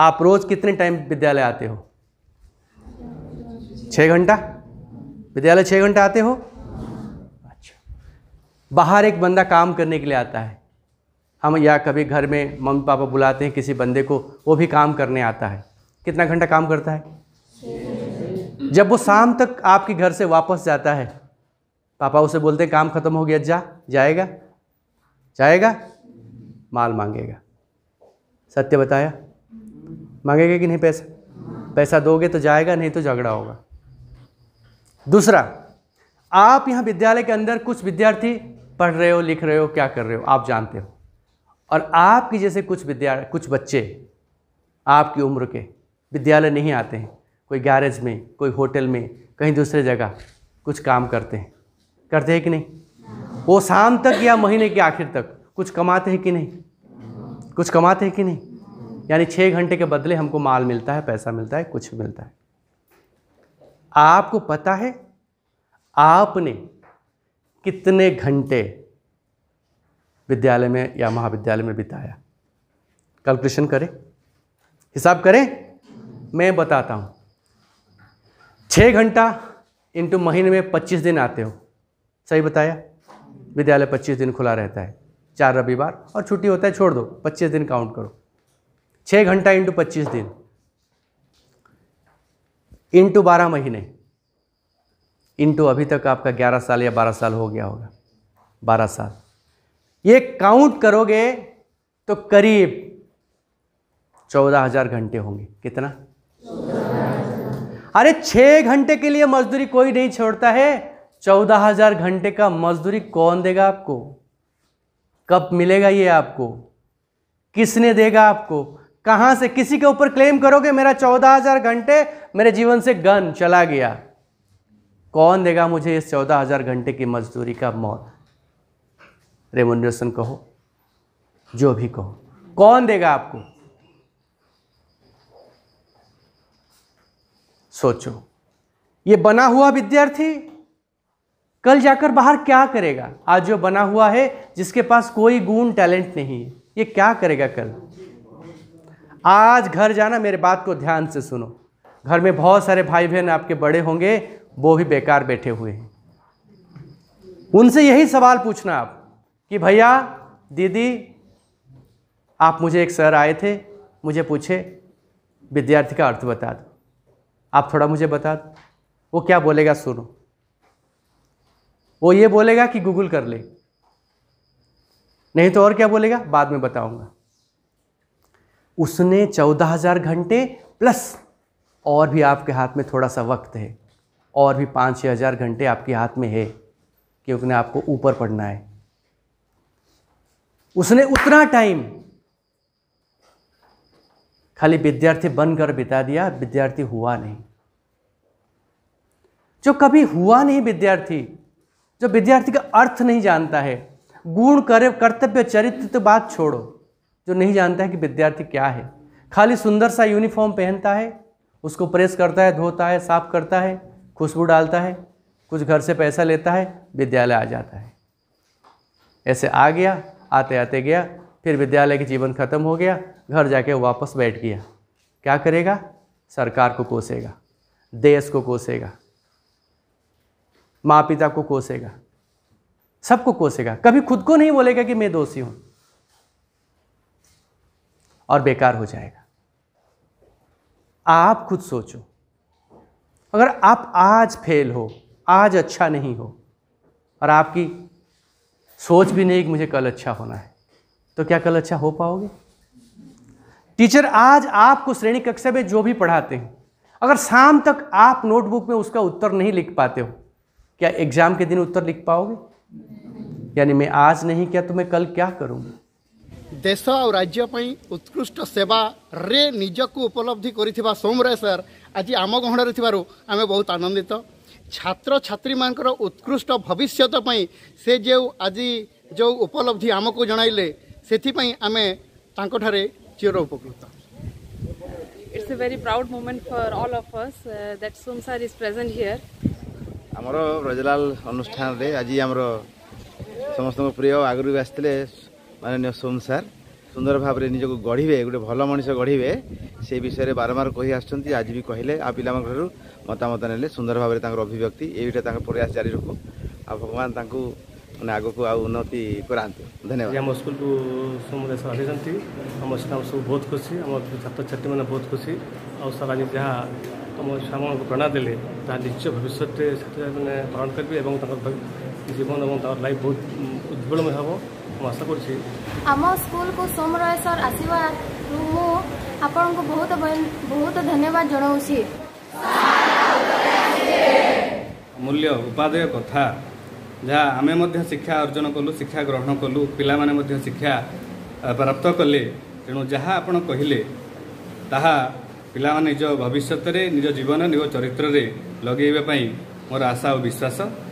आप रोज़ कितने टाइम विद्यालय आते हो छः घंटा विद्यालय छः घंटा आते हो अच्छा बाहर एक बंदा काम करने के लिए आता है हम या कभी घर में मम्मी पापा बुलाते हैं किसी बंदे को वो भी काम करने आता है कितना घंटा काम करता है जब वो शाम तक आपके घर से वापस जाता है पापा उसे बोलते हैं काम खत्म हो गया जा जाएगा जाएगा माल मांगेगा सत्य बताया मांगेगा कि नहीं पैसा पैसा दोगे तो जाएगा नहीं तो झगड़ा होगा दूसरा आप यहाँ विद्यालय के अंदर कुछ विद्यार्थी पढ़ रहे हो लिख रहे हो क्या कर रहे हो आप जानते हो और आपकी जैसे कुछ विद्यार्थी कुछ बच्चे आपकी उम्र के विद्यालय नहीं आते हैं कोई गैरेज में कोई होटल में कहीं दूसरे जगह कुछ काम करते हैं करते हैं कि नहीं वो शाम तक या महीने के आखिर तक कुछ कमाते हैं कि नहीं कुछ कमाते हैं कि नहीं यानी छः घंटे के बदले हमको माल मिलता है पैसा मिलता है कुछ मिलता है आपको पता है आपने कितने घंटे विद्यालय में या महाविद्यालय में बिताया कैलकुलेशन करें हिसाब करें मैं बताता हूँ छः घंटा इंटू महीने में पच्चीस दिन आते हो सही बताया विद्यालय पच्चीस दिन खुला रहता है चार रविवार और छुट्टी होता है छोड़ दो पच्चीस दिन काउंट करो छः घंटा इंटू पच्चीस दिन इंटू बारह महीने इंटू अभी तक आपका ग्यारह साल या बारह साल हो गया होगा बारह साल ये काउंट करोगे तो करीब चौदह हजार घंटे होंगे कितना अरे छः घंटे के लिए मजदूरी कोई नहीं छोड़ता है चौदह हजार घंटे का मजदूरी कौन देगा आपको कब मिलेगा ये आपको किसने देगा आपको कहां से किसी के ऊपर क्लेम करोगे मेरा चौदह हजार घंटे मेरे जीवन से गन चला गया कौन देगा मुझे इस चौदह हजार घंटे की मजदूरी का मौत रेमोनेशन कहो जो भी कहो कौन देगा आपको सोचो ये बना हुआ विद्यार्थी कल जाकर बाहर क्या करेगा आज जो बना हुआ है जिसके पास कोई गुण टैलेंट नहीं है ये क्या करेगा कल आज घर जाना मेरे बात को ध्यान से सुनो घर में बहुत सारे भाई बहन आपके बड़े होंगे वो भी बेकार बैठे हुए हैं उनसे यही सवाल पूछना आप कि भैया दीदी आप मुझे एक सर आए थे मुझे पूछे विद्यार्थी का अर्थ बता दो आप थोड़ा मुझे बता दो वो क्या बोलेगा सुनो वो ये बोलेगा कि गूगल कर ले नहीं तो और क्या बोलेगा बाद में बताऊंगा उसने चौदह हज़ार घंटे प्लस और भी आपके हाथ में थोड़ा सा वक्त है और भी पाँच छः हज़ार घंटे आपके हाथ में है क्योंकि आपको ऊपर पढ़ना है उसने उतना टाइम खाली विद्यार्थी बनकर बिता दिया विद्यार्थी हुआ नहीं जो कभी हुआ नहीं विद्यार्थी जो विद्यार्थी का अर्थ नहीं जानता है गुण करे कर्तव्य चरित्र तो बात छोड़ो जो नहीं जानता है कि विद्यार्थी क्या है खाली सुंदर सा यूनिफॉर्म पहनता है उसको प्रेस करता है धोता है साफ करता है खुशबू डालता है कुछ घर से पैसा लेता है विद्यालय आ जाता है ऐसे आ गया आते आते गया फिर विद्यालय के जीवन खत्म हो गया घर जाके वापस बैठ गया क्या करेगा सरकार को कोसेगा देश को कोसेगा माँ पिता को कोसेगा सबको कोसेगा कभी खुद को नहीं बोलेगा कि मैं दोषी हूँ और बेकार हो जाएगा आप खुद सोचो अगर आप आज फेल हो आज अच्छा नहीं हो और आपकी सोच भी नहीं कि मुझे कल अच्छा होना है तो क्या कल अच्छा हो पाओगे टीचर आज आपको श्रेणी कक्षा में जो भी पढ़ाते हैं अगर शाम तक आप नोटबुक में उसका उत्तर नहीं लिख पाते हो क्या एग्ज़ाम के दिन उत्तर लिख पाओगे यानी मैं आज नहीं किया तो मैं कल क्या करूंगा দেশ ଆଉ ରାଜ୍ୟ ପାଇଁ ଉତ୍କୃଷ୍ଟ ସେବାରେ ନିଜକୁ ଉପଲବ୍ଧି କରିଥିବା ସୋମରାୟ ସାର୍ ଆଜି ଆମ ଗହଣରେ ଥିବାରୁ ଆମେ ବହୁତ ଆନନ୍ଦିତ ଛାତ୍ରଛାତ୍ରୀମାନଙ୍କର ଉତ୍କୃଷ୍ଟ ଭବିଷ୍ୟତ ପାଇଁ ସେ ଯେଉଁ ଆଜି ଯେଉଁ ଉପଲବ୍ଧି ଆମକୁ ଜଣାଇଲେ ସେଥିପାଇଁ ଆମେ ତାଙ୍କଠାରେ ଚିର ଉପକୃତ It's a very proud moment for all of us uh, that Sumsar is present here. ଆମର ବ୍ରଜଲାଲ ଅନୁଷ୍ଠାନରେ ଆଜି ଆମର ସମସ୍ତଙ୍କ ପ୍ରିୟ ଆଗରୁ ବି ଆସିଥିଲେ মাননীয় সোম ସାର୍ ସୁନ୍ଦର ଭାବରେ ନିଜକୁ ଗଢ଼ିବେ ଗୋଟେ ଭଲ ମଣିଷ ଗଢ଼ିବେ ସେ ବିଷୟରେ ବାରମ୍ବାର କହି ଆସୁଛନ୍ତି ଆଜି ବି କହିଲେ ଆଉ ପିଲାମାନଙ୍କଠାରୁ ମତାମତ ନେଲେ ସୁନ୍ଦର ଭାବରେ ତାଙ୍କର ଅଭିବ୍ୟକ୍ତି ଏଇଟା ତାଙ୍କ ପ୍ରୟାସ ଜାରି ରଖୁ ଆଉ ଭଗବାନ ତାଙ୍କୁ ମାନେ ଆଗକୁ ଆଉ ଉନ୍ନତି କରାନ୍ତୁ ଧନ୍ୟବାଦ ଆମ ସ୍କୁଲକୁ ସମୁଦାୟ ସାର୍ ଆସିଛନ୍ତି ଆମ ସ୍ଟାଫ୍ ସବୁ ବହୁତ ଖୁସି ଆମ ଛାତ୍ରଛାତ୍ରୀମାନେ ବହୁତ ଖୁସି ଆଉ ସାର୍ ଆଜି ଯାହା ଆମ ଛୁଆମାନଙ୍କୁ ପ୍ରେରଣା ଦେଲେ ତାହା ନିଜ ଭବିଷ୍ୟତରେ ଛାତ୍ରଛାତ୍ରୀମାନେ ପାଳନ କରିବେ ଏବଂ ତାଙ୍କର ଜୀବନ ଏବଂ ତାଙ୍କର ଲାଇଫ୍ ବହୁତ ଉଜ୍ଜଳମୟ ହେବ ଆଶା କରୁଛି ଆମ ସ୍କୁଲକୁ ସୋମରାୟ ସାର୍ ଆସିବାରୁ ମୁଁ ଆପଣଙ୍କୁ ବହୁତ ବହୁତ ଧନ୍ୟବାଦ ଜଣାଉଛି ମୂଲ୍ୟ ଉପାଦେୟ କଥା ଯାହା ଆମେ ମଧ୍ୟ ଶିକ୍ଷା ଅର୍ଜନ କଲୁ ଶିକ୍ଷା ଗ୍ରହଣ କଲୁ ପିଲାମାନେ ମଧ୍ୟ ଶିକ୍ଷା ପ୍ରାପ୍ତ କଲେ ତେଣୁ ଯାହା ଆପଣ କହିଲେ ତାହା ପିଲାମାନେ ନିଜ ଭବିଷ୍ୟତରେ ନିଜ ଜୀବନ ନିଜ ଚରିତ୍ରରେ ଲଗେଇବା ପାଇଁ ମୋର ଆଶା ଓ ବିଶ୍ୱାସ